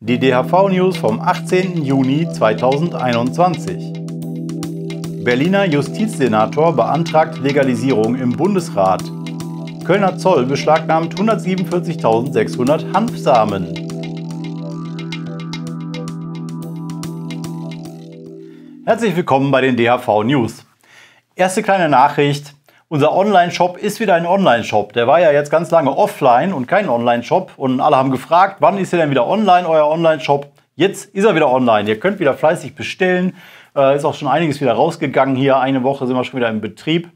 Die DHV-News vom 18. Juni 2021. Berliner Justizsenator beantragt Legalisierung im Bundesrat. Kölner Zoll beschlagnahmt 147.600 Hanfsamen. Herzlich willkommen bei den DHV News. Erste kleine Nachricht. Unser Online-Shop ist wieder ein Online-Shop. Der war ja jetzt ganz lange offline und kein Online-Shop. Und alle haben gefragt, wann ist er denn wieder online, euer Online-Shop? Jetzt ist er wieder online. Ihr könnt wieder fleißig bestellen. Äh, ist auch schon einiges wieder rausgegangen hier. Eine Woche sind wir schon wieder im Betrieb.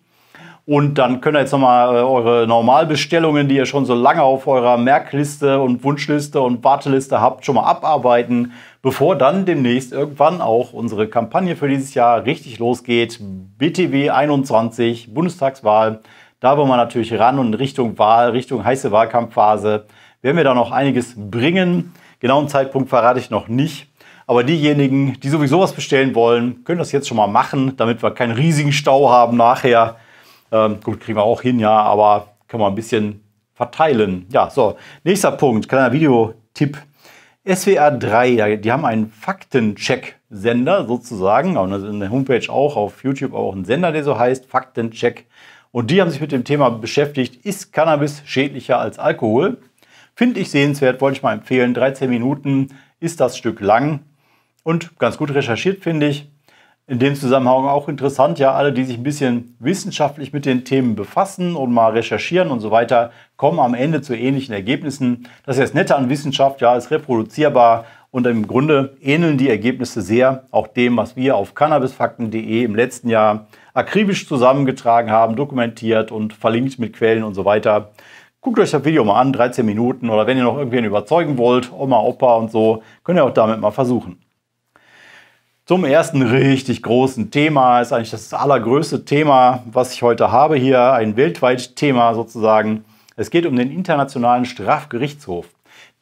Und dann könnt ihr jetzt nochmal äh, eure Normalbestellungen, die ihr schon so lange auf eurer Merkliste und Wunschliste und Warteliste habt, schon mal abarbeiten, bevor dann demnächst irgendwann auch unsere Kampagne für dieses Jahr richtig losgeht. BTW 21, Bundestagswahl. Da wollen wir natürlich ran und Richtung Wahl, Richtung heiße Wahlkampfphase werden wir da noch einiges bringen. Genauen Zeitpunkt verrate ich noch nicht. Aber diejenigen, die sowieso was bestellen wollen, können das jetzt schon mal machen, damit wir keinen riesigen Stau haben nachher ähm, gut, kriegen wir auch hin, ja, aber können wir ein bisschen verteilen. Ja, so, nächster Punkt, kleiner Videotipp. SWR 3, die haben einen Faktencheck-Sender sozusagen, und das ist in der Homepage auch, auf YouTube auch ein Sender, der so heißt, Faktencheck. Und die haben sich mit dem Thema beschäftigt, ist Cannabis schädlicher als Alkohol? Finde ich sehenswert, wollte ich mal empfehlen. 13 Minuten ist das Stück lang und ganz gut recherchiert, finde ich in dem Zusammenhang auch interessant, ja, alle, die sich ein bisschen wissenschaftlich mit den Themen befassen und mal recherchieren und so weiter, kommen am Ende zu ähnlichen Ergebnissen. Das ist das Nette an Wissenschaft, ja, ist reproduzierbar und im Grunde ähneln die Ergebnisse sehr auch dem, was wir auf cannabisfakten.de im letzten Jahr akribisch zusammengetragen haben, dokumentiert und verlinkt mit Quellen und so weiter. Guckt euch das Video mal an, 13 Minuten oder wenn ihr noch irgendwen überzeugen wollt, Oma, Opa und so, könnt ihr auch damit mal versuchen zum ersten richtig großen Thema. Ist eigentlich das allergrößte Thema, was ich heute habe hier, ein weltweit Thema sozusagen. Es geht um den Internationalen Strafgerichtshof.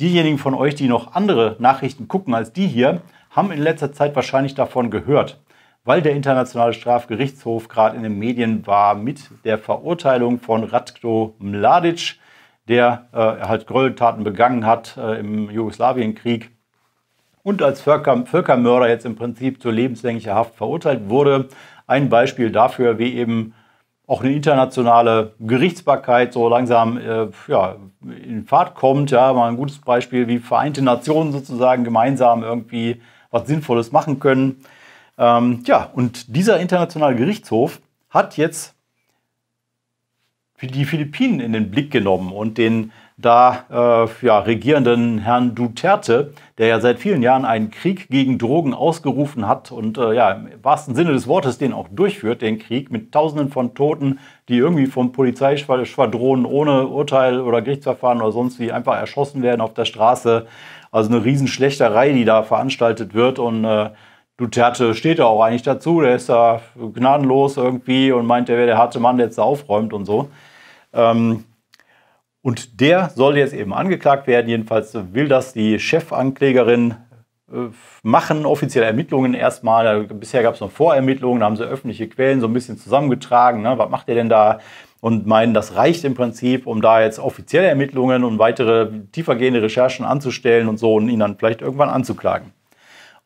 Diejenigen von euch, die noch andere Nachrichten gucken als die hier, haben in letzter Zeit wahrscheinlich davon gehört, weil der Internationale Strafgerichtshof gerade in den Medien war mit der Verurteilung von Ratko Mladic, der äh, halt Gräueltaten begangen hat äh, im Jugoslawienkrieg und als Völker, Völkermörder jetzt im Prinzip zu lebenslänglicher Haft verurteilt wurde. Ein Beispiel dafür, wie eben auch eine internationale Gerichtsbarkeit so langsam äh, ja, in Fahrt kommt. Ja, mal ein gutes Beispiel, wie Vereinte Nationen sozusagen gemeinsam irgendwie was Sinnvolles machen können. Ähm, ja, und dieser internationale Gerichtshof hat jetzt die Philippinen in den Blick genommen und den da äh, ja, regierenden Herrn Duterte, der ja seit vielen Jahren einen Krieg gegen Drogen ausgerufen hat und äh, ja, im wahrsten Sinne des Wortes den auch durchführt, den Krieg mit Tausenden von Toten, die irgendwie vom Polizeischwadron ohne Urteil oder Gerichtsverfahren oder sonst wie einfach erschossen werden auf der Straße. Also eine Riesenschlechterei, die da veranstaltet wird und äh, Duterte steht da auch eigentlich dazu, der ist da gnadenlos irgendwie und meint, er wäre der harte Mann, der jetzt da aufräumt und so. Ähm, und der soll jetzt eben angeklagt werden. Jedenfalls will das die Chefanklägerin äh, machen offizielle Ermittlungen erstmal. Bisher gab es noch Vorermittlungen, da haben sie öffentliche Quellen so ein bisschen zusammengetragen. Ne? Was macht ihr denn da? Und meinen, das reicht im Prinzip, um da jetzt offizielle Ermittlungen und weitere tiefergehende Recherchen anzustellen und so und ihn dann vielleicht irgendwann anzuklagen.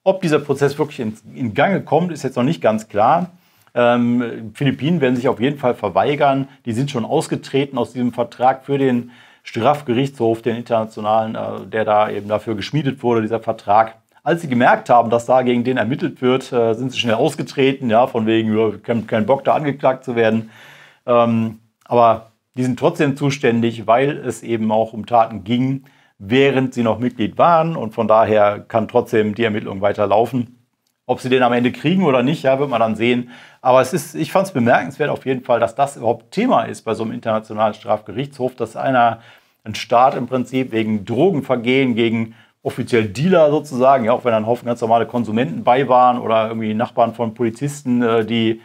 Ob dieser Prozess wirklich in, in Gang kommt, ist jetzt noch nicht ganz klar. Ähm, Philippinen werden sich auf jeden Fall verweigern. Die sind schon ausgetreten aus diesem Vertrag für den Strafgerichtshof, den internationalen, äh, der da eben dafür geschmiedet wurde, dieser Vertrag. Als sie gemerkt haben, dass da gegen den ermittelt wird, äh, sind sie schnell ausgetreten, ja, von wegen, ja, kein, kein Bock, da angeklagt zu werden. Ähm, aber die sind trotzdem zuständig, weil es eben auch um Taten ging, während sie noch Mitglied waren. Und von daher kann trotzdem die Ermittlung weiterlaufen. Ob sie den am Ende kriegen oder nicht, ja, wird man dann sehen. Aber es ist, ich fand es bemerkenswert auf jeden Fall, dass das überhaupt Thema ist bei so einem internationalen Strafgerichtshof, dass einer, ein Staat im Prinzip wegen Drogenvergehen, gegen offiziell Dealer sozusagen, ja, auch wenn dann Haufen ganz normale Konsumenten bei waren oder irgendwie Nachbarn von Polizisten, äh, die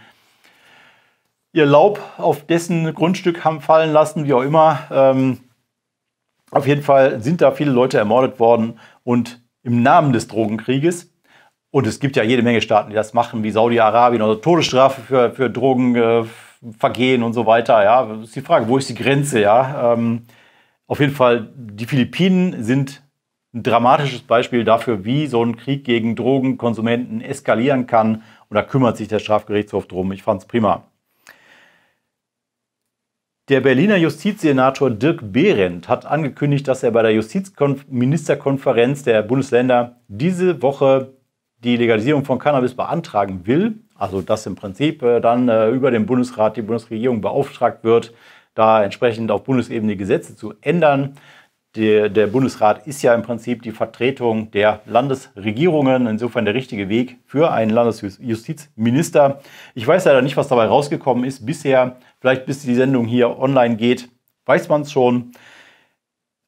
ihr Laub auf dessen Grundstück haben fallen lassen, wie auch immer. Ähm, auf jeden Fall sind da viele Leute ermordet worden und im Namen des Drogenkrieges und es gibt ja jede Menge Staaten, die das machen, wie Saudi-Arabien, oder Todesstrafe für, für Drogenvergehen äh, und so weiter. Ja, das ist die Frage, wo ist die Grenze? Ja, ähm, auf jeden Fall, die Philippinen sind ein dramatisches Beispiel dafür, wie so ein Krieg gegen Drogenkonsumenten eskalieren kann. Und da kümmert sich der Strafgerichtshof drum. Ich fand es prima. Der Berliner Justizsenator Dirk Behrendt hat angekündigt, dass er bei der Justizministerkonferenz der Bundesländer diese Woche die Legalisierung von Cannabis beantragen will, also dass im Prinzip äh, dann äh, über den Bundesrat die Bundesregierung beauftragt wird, da entsprechend auf Bundesebene Gesetze zu ändern. Der, der, Bundesrat ist ja im Prinzip die Vertretung der Landesregierungen, insofern der richtige Weg für einen Landesjustizminister. Ich weiß leider nicht, was dabei rausgekommen ist bisher. Vielleicht bis die Sendung hier online geht, weiß man es schon.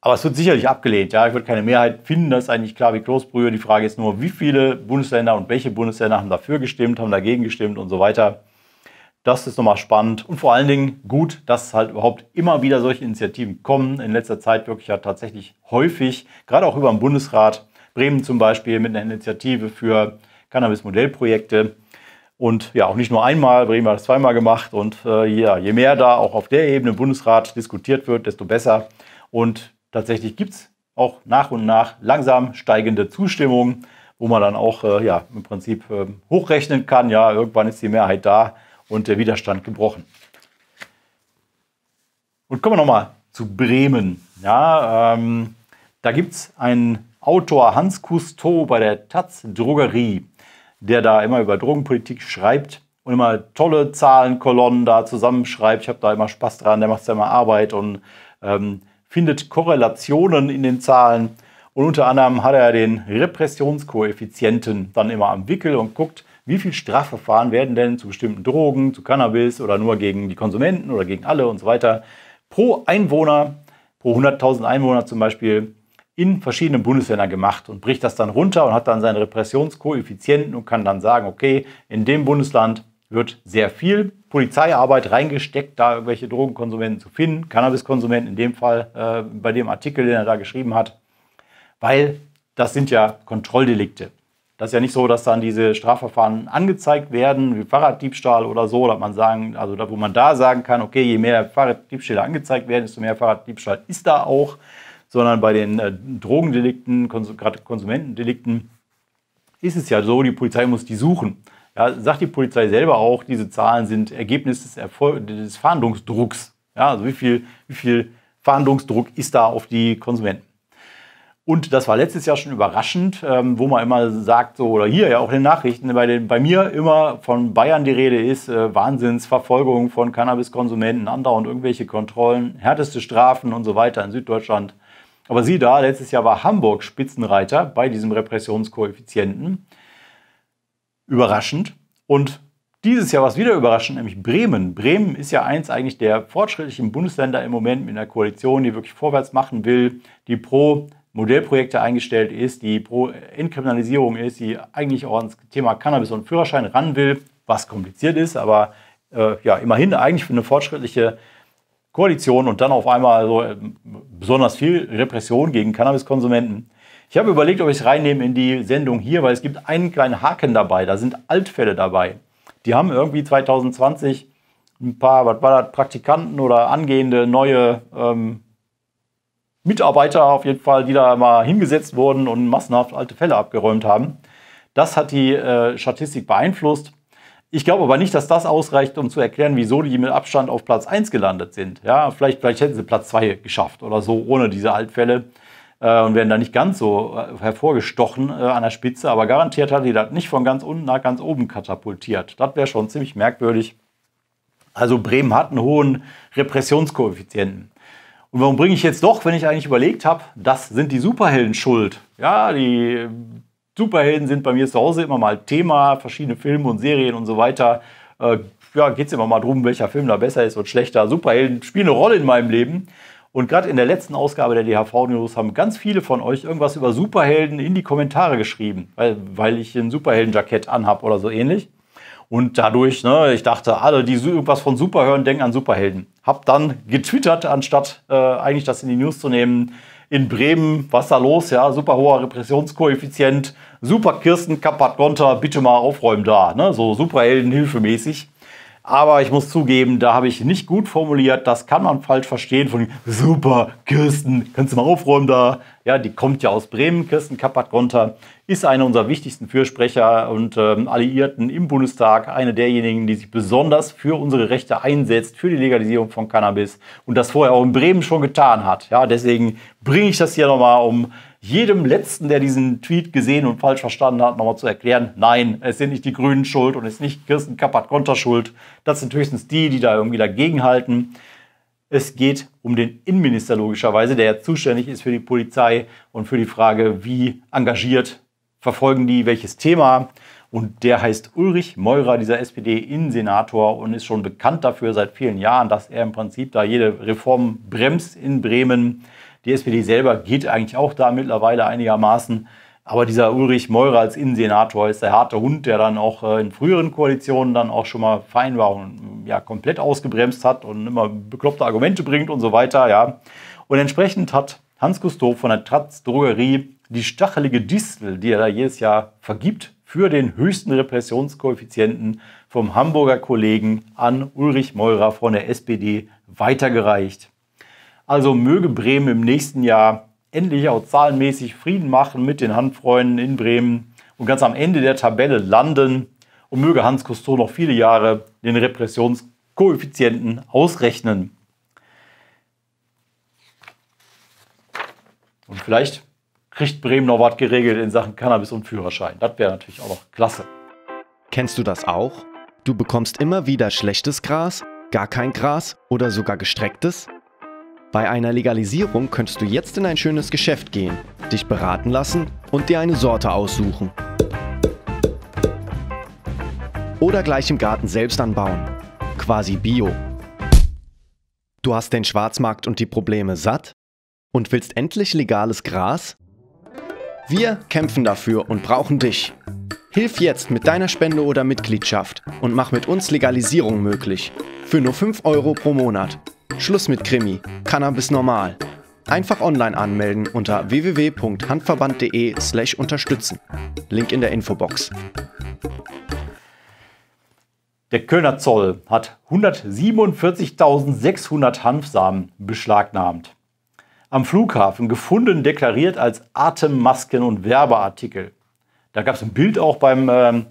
Aber es wird sicherlich abgelehnt. Ja, ich würde keine Mehrheit finden. Das ist eigentlich klar wie Kloßbrühe. Die Frage ist nur, wie viele Bundesländer und welche Bundesländer haben dafür gestimmt, haben dagegen gestimmt und so weiter. Das ist nochmal spannend und vor allen Dingen gut, dass halt überhaupt immer wieder solche Initiativen kommen. In letzter Zeit wirklich ja tatsächlich häufig, gerade auch über den Bundesrat. Bremen zum Beispiel mit einer Initiative für Cannabis-Modellprojekte. Und ja, auch nicht nur einmal, Bremen hat es zweimal gemacht. Und äh, ja, je mehr da auch auf der Ebene im Bundesrat diskutiert wird, desto besser. Und tatsächlich gibt es auch nach und nach langsam steigende Zustimmung, wo man dann auch äh, ja, im Prinzip äh, hochrechnen kann, ja, irgendwann ist die Mehrheit da und der Widerstand gebrochen. Und kommen wir nochmal zu Bremen. Ja, ähm, da gibt es einen Autor, Hans Cousteau bei der Taz Drogerie, der da immer über Drogenpolitik schreibt und immer tolle Zahlenkolonnen da zusammenschreibt. Ich habe da immer Spaß dran, der macht da immer Arbeit und ähm, findet Korrelationen in den Zahlen. Und unter anderem hat er den Repressionskoeffizienten dann immer am Wickel und guckt, wie viel Strafverfahren werden denn zu bestimmten Drogen, zu Cannabis oder nur gegen die Konsumenten oder gegen alle und so weiter pro Einwohner, pro 100.000 Einwohner zum Beispiel in verschiedenen Bundesländern gemacht und bricht das dann runter und hat dann seinen Repressionskoeffizienten und kann dann sagen, okay, in dem Bundesland wird sehr viel Polizeiarbeit reingesteckt, da irgendwelche Drogenkonsumenten zu finden, Cannabiskonsumenten in dem Fall, äh, bei dem Artikel, den er da geschrieben hat, weil das sind ja Kontrolldelikte. Das ist ja nicht so, dass dann diese Strafverfahren angezeigt werden, wie Fahrraddiebstahl oder so, dass man sagen, also da, wo man da sagen kann, okay, je mehr Fahrraddiebstähle angezeigt werden, desto mehr Fahrraddiebstahl ist da auch, sondern bei den äh, Drogendelikten, gerade Konsumentendelikten, ist es ja so, die Polizei muss die suchen. Ja, sagt die Polizei selber auch, diese Zahlen sind Ergebnis des, Erfolg des Fahndungsdrucks. Ja, also wie viel, wie viel Fahndungsdruck ist da auf die Konsumenten? Und das war letztes Jahr schon überraschend, ähm, wo man immer sagt, so, oder hier ja auch in den Nachrichten, bei, den, bei mir immer von Bayern die Rede ist, äh, Wahnsinnsverfolgung von Cannabiskonsumenten, andauernd irgendwelche Kontrollen, härteste Strafen und so weiter in Süddeutschland. Aber sieh da, letztes Jahr war Hamburg Spitzenreiter bei diesem Repressionskoeffizienten überraschend. Und dieses Jahr war es wieder überraschend, nämlich Bremen. Bremen ist ja eins eigentlich der fortschrittlichen Bundesländer im Moment mit einer Koalition, die wirklich vorwärts machen will, die pro Modellprojekte eingestellt ist, die pro Entkriminalisierung ist, die eigentlich auch ans Thema Cannabis und Führerschein ran will, was kompliziert ist, aber äh, ja, immerhin eigentlich für eine fortschrittliche Koalition und dann auf einmal so äh, besonders viel Repression gegen Cannabiskonsumenten. Ich habe überlegt, ob ich es reinnehme in die Sendung hier, weil es gibt einen kleinen Haken dabei. Da sind Altfälle dabei. Die haben irgendwie 2020 ein paar, was war das, Praktikanten oder angehende neue ähm, Mitarbeiter auf jeden Fall, die da mal hingesetzt wurden und massenhaft alte Fälle abgeräumt haben. Das hat die äh, Statistik beeinflusst. Ich glaube aber nicht, dass das ausreicht, um zu erklären, wieso die mit Abstand auf Platz 1 gelandet sind. Ja, vielleicht, vielleicht hätten sie Platz 2 geschafft oder so ohne diese Altfälle äh, und werden da nicht ganz so äh, hervorgestochen äh, an der Spitze. Aber garantiert hat die das nicht von ganz unten nach ganz oben katapultiert. Das wäre schon ziemlich merkwürdig. Also Bremen hat einen hohen Repressionskoeffizienten. Und warum bringe ich jetzt doch, wenn ich eigentlich überlegt habe, das sind die Superhelden schuld? Ja, die Superhelden sind bei mir zu Hause immer mal Thema, verschiedene Filme und Serien und so weiter. Äh, ja, geht es immer mal darum, welcher Film da besser ist und schlechter. Superhelden spielen eine Rolle in meinem Leben. Und gerade in der letzten Ausgabe der DHV-News haben ganz viele von euch irgendwas über Superhelden in die Kommentare geschrieben, weil, weil ich ein Superhelden-Jackett anhab oder so ähnlich. Und dadurch, ne, ich dachte, alle, die irgendwas von Super hören, denken an Superhelden. Hab dann getwittert, anstatt äh, eigentlich das in die News zu nehmen. In Bremen, was da los, ja, super hoher Repressionskoeffizient, super Kirsten Kappert-Gonter, bitte mal aufräumen da, ne, so Superhelden-Hilfemäßig. Aber ich muss zugeben, da habe ich nicht gut formuliert. Das kann man falsch verstehen von super, Kirsten, kannst du mal aufräumen da. Ja, die kommt ja aus Bremen. Kirsten Kappert-Gonter ist eine unserer wichtigsten Fürsprecher und ähm, Alliierten im Bundestag. Eine derjenigen, die sich besonders für unsere Rechte einsetzt, für die Legalisierung von Cannabis und das vorher auch in Bremen schon getan hat. Ja, deswegen bringe ich das hier nochmal, um jedem Letzten, der diesen Tweet gesehen und falsch verstanden hat, nochmal zu erklären, nein, es sind nicht die Grünen schuld und es ist nicht Kirsten Kappert-Gonter schuld. Das sind höchstens die, die da irgendwie dagegenhalten. Es geht um den Innenminister logischerweise, der ja zuständig ist für die Polizei und für die Frage, wie engagiert verfolgen die welches Thema. Und der heißt Ulrich Meurer, dieser SPD-Innensenator, und ist schon bekannt dafür seit vielen Jahren, dass er im Prinzip da jede Reform bremst in Bremen. Die SPD selber geht eigentlich auch da mittlerweile einigermaßen. Aber dieser Ulrich Meurer als Innensenator ist der harte Hund, der dann auch äh, in früheren Koalitionen dann auch schon mal Vereinbarungen mm, ja, komplett ausgebremst hat und immer bekloppte Argumente bringt und so weiter. Ja. Und entsprechend hat Hans Gustav von der Tratz Drogerie die stachelige Distel, die er da jedes Jahr vergibt, für den höchsten Repressionskoeffizienten vom Hamburger Kollegen an Ulrich Meurer von der SPD weitergereicht. Also möge Bremen im nächsten Jahr endlich auch zahlenmäßig Frieden machen mit den Handfreunden in Bremen und ganz am Ende der Tabelle landen. Und möge Hans Cousteau noch viele Jahre den Repressionskoeffizienten ausrechnen. Und vielleicht kriegt Bremen noch was geregelt in Sachen Cannabis und Führerschein. Das wäre natürlich auch noch klasse. Kennst du das auch? Du bekommst immer wieder schlechtes Gras, gar kein Gras oder sogar gestrecktes? Bei einer Legalisierung könntest du jetzt in ein schönes Geschäft gehen, dich beraten lassen und dir eine Sorte aussuchen. Oder gleich im Garten selbst anbauen. Quasi Bio. Du hast den Schwarzmarkt und die Probleme satt? Und willst endlich legales Gras? Wir kämpfen dafür und brauchen dich. Hilf jetzt mit deiner Spende oder Mitgliedschaft und mach mit uns Legalisierung möglich. Für nur 5 Euro pro Monat. Schluss mit Krimi. Cannabis normal. Einfach online anmelden unter www.handverband.de/unterstützen. slash Link in der Infobox. Der Kölner Zoll hat 147.600 Hanfsamen beschlagnahmt. Am Flughafen gefunden, deklariert als Atemmasken und Werbeartikel. Da gab es ein Bild auch beim ähm,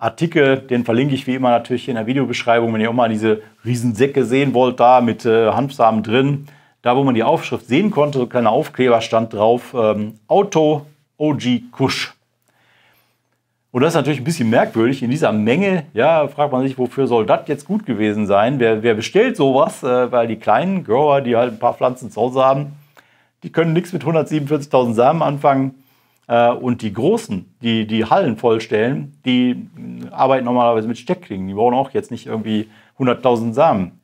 Artikel, den verlinke ich wie immer natürlich in der Videobeschreibung, wenn ihr auch mal diese Riesensäcke sehen wollt, da mit äh, Hanfsamen drin. Da, wo man die Aufschrift sehen konnte, so ein kleiner Aufkleber stand drauf, ähm, Auto OG Kusch. Und das ist natürlich ein bisschen merkwürdig. In dieser Menge, ja, fragt man sich, wofür soll das jetzt gut gewesen sein? Wer, wer bestellt sowas? Äh, weil die kleinen Grower, die halt ein paar Pflanzen zu Hause haben, die können nichts mit 147.000 Samen anfangen. Äh, und die Großen, die die Hallen vollstellen, die äh, arbeiten normalerweise mit Steckklingen. Die brauchen auch jetzt nicht irgendwie 100.000 Samen.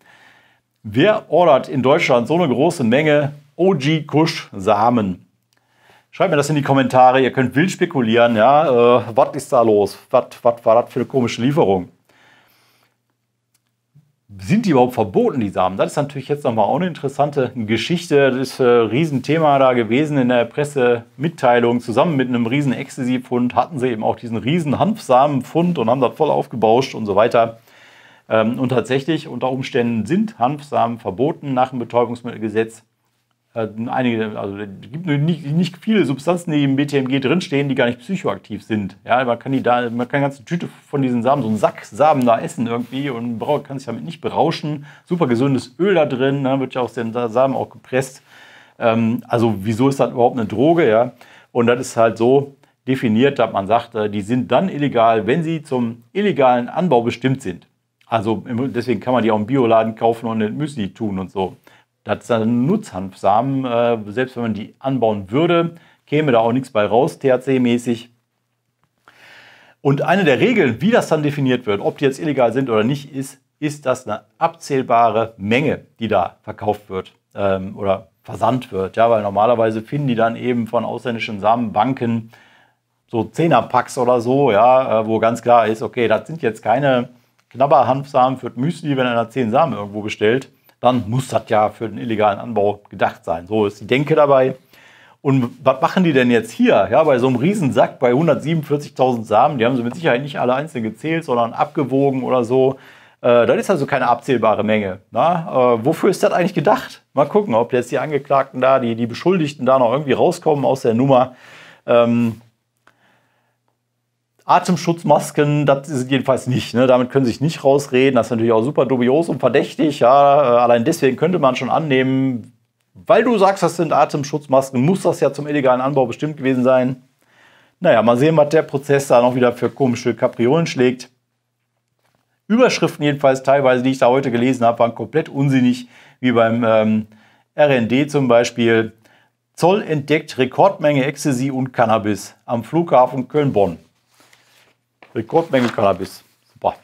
Wer ordert in Deutschland so eine große Menge OG Kusch Samen? Schreibt mir das in die Kommentare. Ihr könnt wild spekulieren. Ja, äh, was ist da los? Was war das für eine komische Lieferung? sind die überhaupt verboten, die Samen? Das ist natürlich jetzt nochmal auch eine interessante Geschichte. Das ist ein äh, Riesenthema da gewesen in der Pressemitteilung. Zusammen mit einem riesen Ecstasy-Fund hatten sie eben auch diesen riesen hanfsamen Hanfsamenfund und haben das voll aufgebauscht und so weiter. Ähm, und tatsächlich, unter Umständen sind Hanfsamen verboten nach dem Betäubungsmittelgesetz. Äh, einige, also es gibt nicht, nicht viele Substanzen, die im BTMG drinstehen, die gar nicht psychoaktiv sind. Ja, man kann die da, man kann eine ganze Tüte von diesen Samen, so einen Sack Samen da essen irgendwie und kann sich damit nicht berauschen. Super gesundes Öl da drin, dann ne, wird ja aus dem Samen auch gepresst. Ähm, also wieso ist das überhaupt eine Droge, ja? Und das ist halt so definiert, dass man sagt, äh, die sind dann illegal, wenn sie zum illegalen Anbau bestimmt sind. Also deswegen kann man die auch im Bioladen kaufen und in Müsli tun und so. Das ist ein Nutzhanfsamen. Äh, selbst wenn man die anbauen würde, käme da auch nichts bei raus, THC-mäßig. Und eine der Regeln, wie das dann definiert wird, ob die jetzt illegal sind oder nicht, ist, ist das eine abzählbare Menge, die da verkauft wird ähm, oder versandt wird. Ja, weil normalerweise finden die dann eben von ausländischen Samenbanken so Zehnerpacks oder so, ja, äh, wo ganz klar ist, okay, das sind jetzt keine Knabberhanfsamen für Müsli, wenn einer zehn Samen irgendwo bestellt, dann muss das ja für den illegalen Anbau gedacht sein. So ist die Denke dabei. Und was machen die denn jetzt hier? Ja, bei so einem Riesensack bei 147.000 Samen, die haben sie mit Sicherheit nicht alle einzeln gezählt, sondern abgewogen oder so. Äh, das ist also keine abzählbare Menge. Na, äh, wofür ist das eigentlich gedacht? Mal gucken, ob jetzt die Angeklagten da, die, die Beschuldigten da noch irgendwie rauskommen aus der Nummer. Ähm, Atemschutzmasken, das ist jedenfalls nicht. Ne? Damit können sie sich nicht rausreden. Das ist natürlich auch super dubios und verdächtig. Ja? Äh, allein deswegen könnte man schon annehmen, weil du sagst, das sind Atemschutzmasken, muss das ja zum illegalen Anbau bestimmt gewesen sein. Naja, mal sehen, was der Prozess da noch wieder für komische Kapriolen schlägt. Überschriften jedenfalls teilweise, die ich da heute gelesen habe, waren komplett unsinnig, wie beim ähm, RND zum Beispiel. Zoll entdeckt Rekordmenge Ecstasy und Cannabis am Flughafen Köln-Bonn. Rekordmenge Cannabis. Super.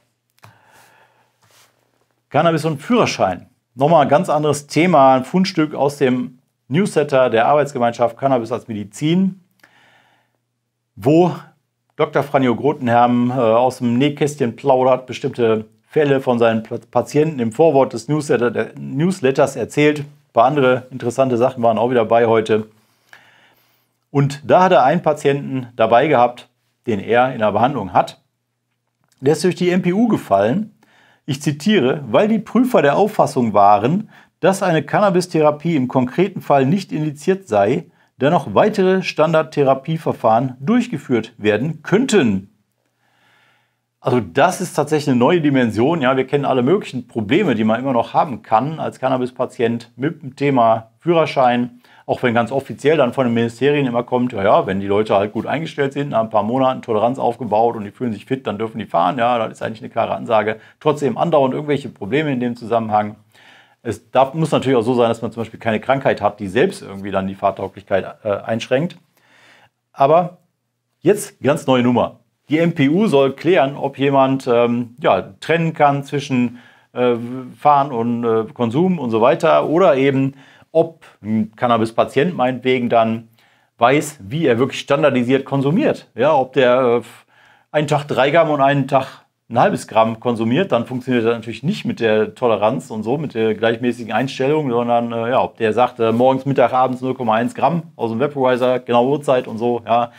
Cannabis und Führerschein. Nochmal ein ganz anderes Thema, ein Fundstück aus dem Newsletter der Arbeitsgemeinschaft Cannabis als Medizin, wo Dr. Franjo Grotenherm äh, aus dem Nähkästchen plaudert, bestimmte Fälle von seinen Patienten im Vorwort des Newsletter, Newsletters erzählt. Ein paar andere interessante Sachen waren auch wieder bei heute. Und da hat er einen Patienten dabei gehabt, den er in der Behandlung hat. Der ist durch die MPU gefallen. Ich zitiere, weil die Prüfer der Auffassung waren, dass eine Cannabis-Therapie im konkreten Fall nicht indiziert sei, da noch weitere Standardtherapieverfahren durchgeführt werden könnten. Also das ist tatsächlich eine neue Dimension. Ja, wir kennen alle möglichen Probleme, die man immer noch haben kann als Cannabispatient mit dem Thema Führerschein, auch wenn ganz offiziell dann von den Ministerien immer kommt, ja, ja, wenn die Leute halt gut eingestellt sind, nach ein paar Monaten Toleranz aufgebaut und die fühlen sich fit, dann dürfen die fahren. Ja, das ist eigentlich eine klare Ansage. Trotzdem andauernd irgendwelche Probleme in dem Zusammenhang. Es darf, muss natürlich auch so sein, dass man zum Beispiel keine Krankheit hat, die selbst irgendwie dann die Fahrtauglichkeit äh, einschränkt. Aber jetzt ganz neue Nummer. Die MPU soll klären, ob jemand ähm, ja, trennen kann zwischen äh, Fahren und äh, Konsum und so weiter oder eben ob ein Cannabis-Patient meinetwegen dann weiß, wie er wirklich standardisiert konsumiert. Ja, ob der äh, einen Tag drei Gramm und einen Tag ein halbes Gramm konsumiert, dann funktioniert das natürlich nicht mit der Toleranz und so, mit der gleichmäßigen Einstellung, sondern äh, ja, ob der sagt, äh, morgens, Mittag, abends 0,1 Gramm aus dem Vaporizer, genau Uhrzeit und so, ja,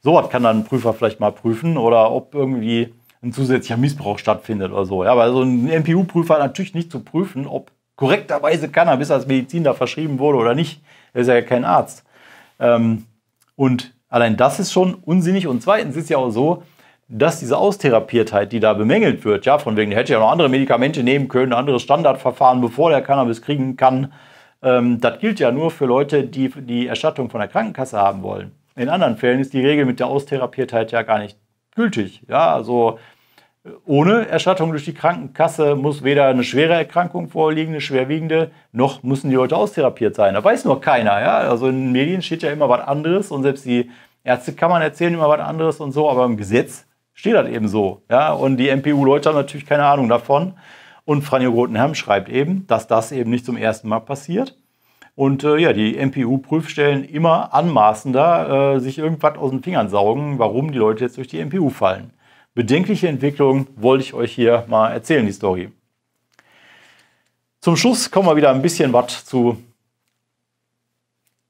sowas kann dann ein Prüfer vielleicht mal prüfen oder ob irgendwie ein zusätzlicher Missbrauch stattfindet oder so. Ja, weil so ein MPU-Prüfer natürlich nicht zu prüfen, ob korrekterweise Cannabis als Medizin da verschrieben wurde oder nicht. Er ist ja kein Arzt. Ähm, und allein das ist schon unsinnig. Und zweitens ist ja auch so, dass diese Austherapiertheit, die da bemängelt wird, ja, von wegen, der hätte ja noch andere Medikamente nehmen können, andere Standardverfahren, bevor der Cannabis kriegen kann, ähm, das gilt ja nur für Leute, die die Erstattung von der Krankenkasse haben wollen. In anderen Fällen ist die Regel mit der Austherapiertheit ja gar nicht gültig. Ja, also ohne Erstattung durch die Krankenkasse muss weder eine schwere Erkrankung vorliegen, eine schwerwiegende, noch müssen die Leute austherapiert sein. Da weiß nur keiner. Ja? Also in den Medien steht ja immer was anderes und selbst die Ärztekammern erzählen immer was anderes und so, aber im Gesetz steht das eben so. Ja? Und die MPU-Leute haben natürlich keine Ahnung davon. Und Franjo Grotenham schreibt eben, dass das eben nicht zum ersten Mal passiert. Und äh, ja, die MPU-Prüfstellen immer anmaßender äh, sich irgendwas aus den Fingern saugen, warum die Leute jetzt durch die MPU fallen bedenkliche Entwicklung wollte ich euch hier mal erzählen, die Story. Zum Schluss kommen wir wieder ein bisschen was zu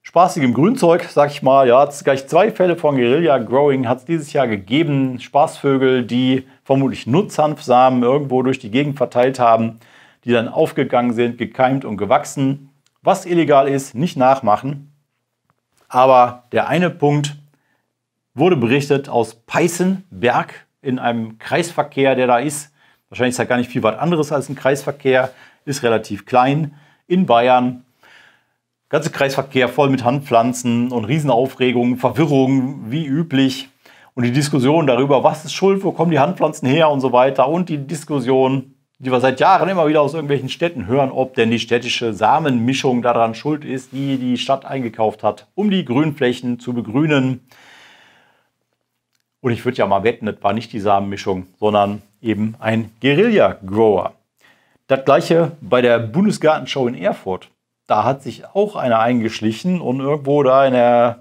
spaßigem Grünzeug, sag ich mal. Ja, gleich zwei Fälle von Guerilla Growing hat es dieses Jahr gegeben. Spaßvögel, die vermutlich Nutzhanfsamen irgendwo durch die Gegend verteilt haben, die dann aufgegangen sind, gekeimt und gewachsen. Was illegal ist, nicht nachmachen. Aber der eine Punkt wurde berichtet aus Peißenberg in einem Kreisverkehr, der da ist, wahrscheinlich ist da gar nicht viel was anderes als ein Kreisverkehr, ist relativ klein in Bayern. Ganze Kreisverkehr voll mit Handpflanzen und Riesenaufregung, Verwirrung wie üblich und die Diskussion darüber, was ist schuld, wo kommen die Handpflanzen her und so weiter und die Diskussion, die wir seit Jahren immer wieder aus irgendwelchen Städten hören, ob denn die städtische Samenmischung daran schuld ist, die die Stadt eingekauft hat, um die Grünflächen zu begrünen. Und ich würde ja mal wetten, das war nicht die Samenmischung, sondern eben ein Guerilla-Grower. Das gleiche bei der Bundesgartenschau in Erfurt. Da hat sich auch einer eingeschlichen und irgendwo da in der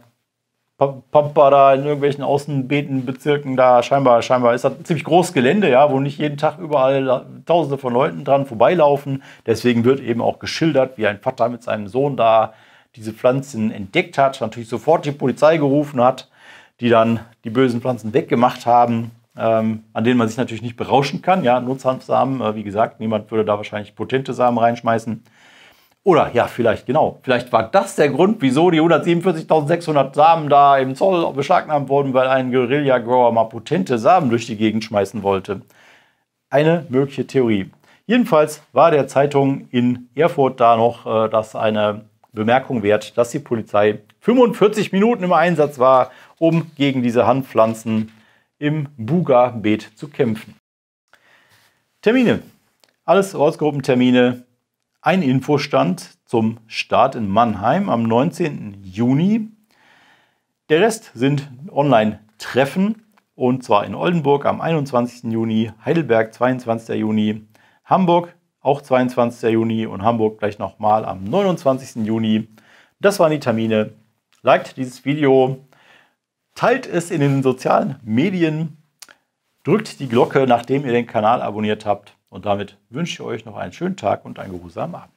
Pampa da in irgendwelchen Außenbeetenbezirken da scheinbar, scheinbar ist das ein ziemlich großes Gelände, ja, wo nicht jeden Tag überall tausende von Leuten dran vorbeilaufen. Deswegen wird eben auch geschildert, wie ein Vater mit seinem Sohn da diese Pflanzen entdeckt hat, natürlich sofort die Polizei gerufen hat die dann die bösen Pflanzen weggemacht haben, ähm, an denen man sich natürlich nicht berauschen kann. Ja, Nutzhanfsamen, äh, wie gesagt, niemand würde da wahrscheinlich potente Samen reinschmeißen. Oder ja, vielleicht genau, vielleicht war das der Grund, wieso die 147.600 Samen da im Zoll beschlagnahmt wurden, weil ein Guerilla-Grower mal potente Samen durch die Gegend schmeißen wollte. Eine mögliche Theorie. Jedenfalls war der Zeitung in Erfurt da noch äh, das eine Bemerkung wert, dass die Polizei 45 Minuten im Einsatz war um gegen diese Handpflanzen im Buga-Beet zu kämpfen. Termine. Alles Ortsgruppentermine. Ein Infostand zum Start in Mannheim am 19. Juni. Der Rest sind Online-Treffen und zwar in Oldenburg am 21. Juni, Heidelberg 22. Juni, Hamburg auch 22. Juni und Hamburg gleich nochmal am 29. Juni. Das waren die Termine. Liked dieses Video, Teilt es in den sozialen Medien, drückt die Glocke, nachdem ihr den Kanal abonniert habt. Und damit wünsche ich euch noch einen schönen Tag und einen geruhsamen Abend.